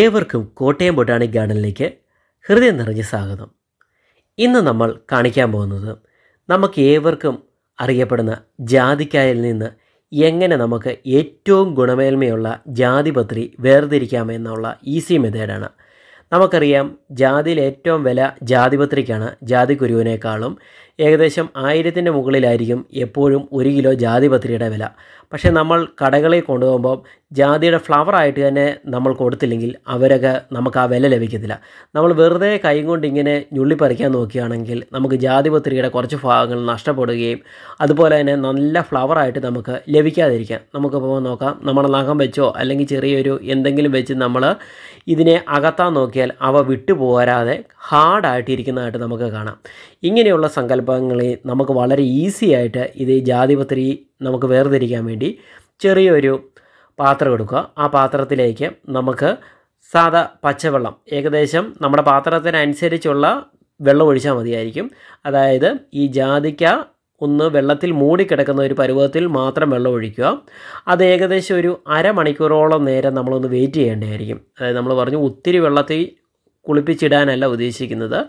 ഏവർക്കും കോട്ടയം ബൊട്ടാണിക് ഗാർഡനിലേക്ക് ഹൃദയം നിറഞ്ഞ സ്വാഗതം ഇന്ന് നമ്മൾ കാണിക്കാൻ പോകുന്നത് നമുക്ക് ഏവർക്കും അറിയപ്പെടുന്ന ജാതിക്കായിൽ നിന്ന് എങ്ങനെ നമുക്ക് ഏറ്റവും ഗുണമേന്മയുള്ള ജാതിപത്രി എന്നുള്ള ഈസി മെത്തേഡാണ് നമുക്കറിയാം ജാതിയിൽ ഏറ്റവും വില ജാതിപത്രിക്കാണ് ജാതി കുരുവിനേക്കാളും ഏകദേശം ആയിരത്തിൻ്റെ മുകളിലായിരിക്കും എപ്പോഴും ഒരു കിലോ ജാതി പത്രിയുടെ വില പക്ഷേ നമ്മൾ കടകളിൽ കൊണ്ടുപോകുമ്പോൾ ജാതിയുടെ ഫ്ലവറായിട്ട് തന്നെ നമ്മൾ കൊടുത്തില്ലെങ്കിൽ അവരൊക്കെ നമുക്ക് ആ വില ലഭിക്കത്തില്ല നമ്മൾ വെറുതെ കൈ കൊണ്ട് ഇങ്ങനെ ഞുള്ളിപ്പറിക്കാൻ നോക്കുകയാണെങ്കിൽ നമുക്ക് ജാതി കുറച്ച് ഭാഗങ്ങൾ നഷ്ടപ്പെടുകയും അതുപോലെ തന്നെ നല്ല ഫ്ലവറായിട്ട് നമുക്ക് ലഭിക്കാതിരിക്കാം നമുക്കിപ്പോൾ നോക്കാം നമ്മുടെ നഖം വെച്ചോ അല്ലെങ്കിൽ ചെറിയൊരു എന്തെങ്കിലും വെച്ച് നമ്മൾ ഇതിനെ അകത്താൻ നോക്കിയാൽ അവ വിട്ടുപോരാതെ ഹാർഡായിട്ടിരിക്കുന്നതായിട്ട് നമുക്ക് കാണാം ഇങ്ങനെയുള്ള സങ്കല്പം സങ്കല്പങ്ങളെ നമുക്ക് വളരെ ഈസി ആയിട്ട് ഇത് ജാതിപത്രി നമുക്ക് വേർതിരിക്കാൻ വേണ്ടി ചെറിയൊരു പാത്രം എടുക്കുക ആ പാത്രത്തിലേക്ക് നമുക്ക് സാധാ പച്ചവെള്ളം ഏകദേശം നമ്മുടെ പാത്രത്തിനനുസരിച്ചുള്ള വെള്ളം ഒഴിച്ചാൽ മതിയായിരിക്കും അതായത് ഈ ജാതിക്ക ഒന്ന് വെള്ളത്തിൽ മൂടിക്കിടക്കുന്ന ഒരു പരുവത്തിൽ മാത്രം വെള്ളം ഒഴിക്കുക അത് ഏകദേശം ഒരു അരമണിക്കൂറോളം നേരം നമ്മളൊന്ന് വെയിറ്റ് ചെയ്യേണ്ടതായിരിക്കും അതായത് നമ്മൾ പറഞ്ഞു ഒത്തിരി വെള്ളത്തിൽ കുളിപ്പിച്ചിടാനല്ല ഉദ്ദേശിക്കുന്നത്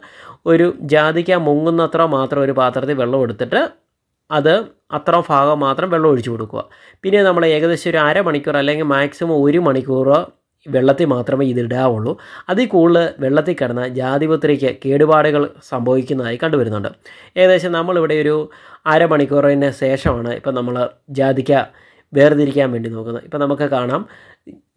ഒരു ജാതിക്ക മുങ്ങുന്നത്ര മാത്രം ഒരു പാത്രത്തിൽ വെള്ളം എടുത്തിട്ട് അത് അത്ര ഭാഗം മാത്രം വെള്ളം ഒഴിച്ചു കൊടുക്കുക പിന്നെ നമ്മൾ ഏകദേശം ഒരു അരമണിക്കൂർ അല്ലെങ്കിൽ മാക്സിമം ഒരു മണിക്കൂർ വെള്ളത്തിൽ മാത്രമേ ഇതിടാവുള്ളൂ അതിൽ കൂടുതൽ വെള്ളത്തിൽ കിടന്ന ജാതിപത്രിക്ക് കേടുപാടുകൾ സംഭവിക്കുന്നതായി കണ്ടുവരുന്നുണ്ട് ഏകദേശം നമ്മളിവിടെ ഒരു അരമണിക്കൂറിന് ശേഷമാണ് ഇപ്പം നമ്മൾ ജാതിക്ക വേർതിരിക്കാൻ വേണ്ടി നോക്കുന്നത് ഇപ്പം നമുക്ക് കാണാം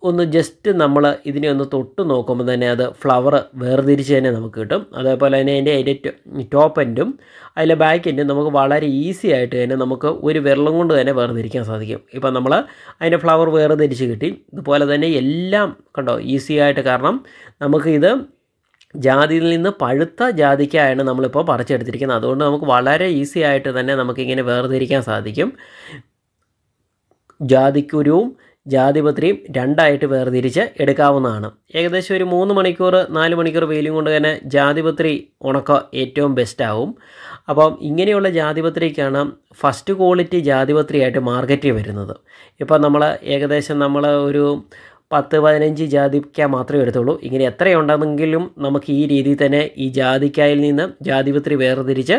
ഒന്ന് ജസ്റ്റ് നമ്മൾ ഇതിനെ ഒന്ന് തൊട്ട് നോക്കുമ്പോൾ തന്നെ അത് ഫ്ലവർ വേർതിരിച്ച് തന്നെ നമുക്ക് കിട്ടും അതേപോലെ തന്നെ അതിൻ്റെ അതിൻ്റെ ടോപ്പ് എൻഡും അതിലെ ബാക്ക് എൻഡും നമുക്ക് വളരെ ഈസി ആയിട്ട് തന്നെ നമുക്ക് ഒരു വിരലും കൊണ്ട് തന്നെ വേർതിരിക്കാൻ സാധിക്കും ഇപ്പം നമ്മൾ അതിൻ്റെ ഫ്ലവർ വേർതിരിച്ച് കിട്ടി ഇതുപോലെ തന്നെ എല്ലാം കണ്ടോ ഈസി ആയിട്ട് കാരണം നമുക്ക് ഇത് ജാതിയിൽ നിന്ന് പഴുത്ത ജാതിക്കായാണ് നമ്മളിപ്പോൾ പറിച്ചെടുത്തിരിക്കുന്നത് അതുകൊണ്ട് നമുക്ക് വളരെ ഈസി ആയിട്ട് തന്നെ നമുക്കിങ്ങനെ വേർതിരിക്കാൻ സാധിക്കും ജാതിക്കുരുവും ജാതിപത്രിയും രണ്ടായിട്ട് വേർതിരിച്ച് എടുക്കാവുന്നതാണ് ഏകദേശം ഒരു മൂന്ന് മണിക്കൂർ നാല് മണിക്കൂർ വെയിലും കൊണ്ട് തന്നെ ജാതിപത്രി ഉണക്ക ഏറ്റവും ബെസ്റ്റാവും അപ്പം ഇങ്ങനെയുള്ള ജാതിപത്രിക്കാണ് ഫസ്റ്റ് ക്വാളിറ്റി ജാതിപത്രിയായിട്ട് മാർക്കറ്റിൽ വരുന്നത് ഇപ്പം നമ്മൾ ഏകദേശം നമ്മൾ ഒരു പത്ത് പതിനഞ്ച് ജാതിക്ക മാത്രമേ എടുത്തുള്ളൂ ഇങ്ങനെ എത്രയുണ്ടെന്നെങ്കിലും നമുക്ക് ഈ രീതിയിൽ തന്നെ ഈ ജാതിക്കായിൽ നിന്ന് ജാതിപത്രി വേർതിരിച്ച്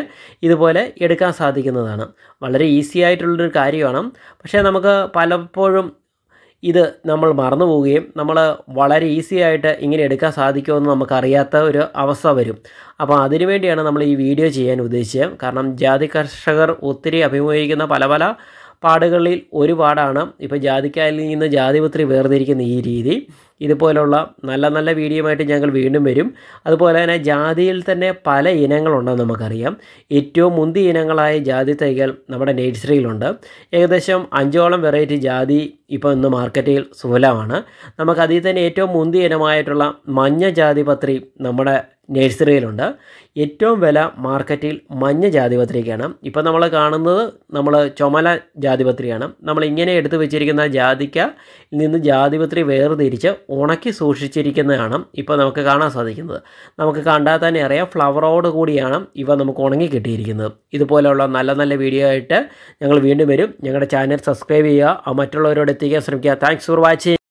ഇതുപോലെ എടുക്കാൻ സാധിക്കുന്നതാണ് വളരെ ഈസി ആയിട്ടുള്ളൊരു കാര്യമാണ് പക്ഷേ നമുക്ക് പലപ്പോഴും ഇത് നമ്മൾ മറന്നു പോവുകയും നമ്മൾ വളരെ ഈസി ആയിട്ട് ഇങ്ങനെ എടുക്കാൻ സാധിക്കുമെന്ന് നമുക്കറിയാത്ത ഒരു അവസ്ഥ വരും അപ്പോൾ അതിനുവേണ്ടിയാണ് നമ്മൾ ഈ വീഡിയോ ചെയ്യാൻ ഉദ്ദേശിച്ചത് കാരണം ജാതി കർഷകർ ഒത്തിരി അഭിമുഖീകരിക്കുന്ന പല പല പാടുകളിൽ ഒരു പാടാണ് ഇപ്പോൾ ജാതിക്കായിൽ നിന്ന് ജാതിപത്രി വേർതിരിക്കുന്ന ഈ രീതി ഇതുപോലുള്ള നല്ല നല്ല വീഡിയോ ആയിട്ട് ഞങ്ങൾ വീണ്ടും വരും അതുപോലെ തന്നെ ജാതിയിൽ തന്നെ പല ഇനങ്ങളുണ്ടെന്ന് നമുക്കറിയാം ഏറ്റവും മുന്തി ഇനങ്ങളായ ജാതി തൈകൾ നമ്മുടെ നേഴ്സറിയിലുണ്ട് ഏകദേശം അഞ്ചോളം വെറൈറ്റി ജാതി ഇപ്പോൾ ഇന്ന് മാർക്കറ്റിൽ സുലഭമാണ് നമുക്ക് അതിൽ തന്നെ ഏറ്റവും മുന്തി ഇനമായിട്ടുള്ള മഞ്ഞ പത്രി നമ്മുടെ നഴ്സറിയിലുണ്ട് ഏറ്റവും വില മാർക്കറ്റിൽ മഞ്ഞ ജാതിപത്രിക്കാണ് ഇപ്പോൾ നമ്മൾ കാണുന്നത് നമ്മൾ ചുമല ജാതിപത്രിയാണ് നമ്മൾ ഇങ്ങനെ എടുത്തു വെച്ചിരിക്കുന്ന ജാതിക്ക നിന്ന് ജാതിപത്രി വേർതിരിച്ച് ഉണക്കി സൂക്ഷിച്ചിരിക്കുന്നതാണ് ഇപ്പോൾ നമുക്ക് കാണാൻ സാധിക്കുന്നത് നമുക്ക് കണ്ടാൽ തന്നെ അറിയാം ഫ്ലവറോട് കൂടിയാണ് ഇവ നമുക്ക് ഉണങ്ങി കിട്ടിയിരിക്കുന്നത് ഇതുപോലെയുള്ള നല്ല നല്ല വീഡിയോ ആയിട്ട് ഞങ്ങൾ വീണ്ടും വരും ഞങ്ങളുടെ ചാനൽ സബ്സ്ക്രൈബ് ചെയ്യുക മറ്റുള്ളവരോട് എത്തിക്കാൻ ശ്രമിക്കുക താങ്ക്സ് ഫോർ വാച്ചിങ്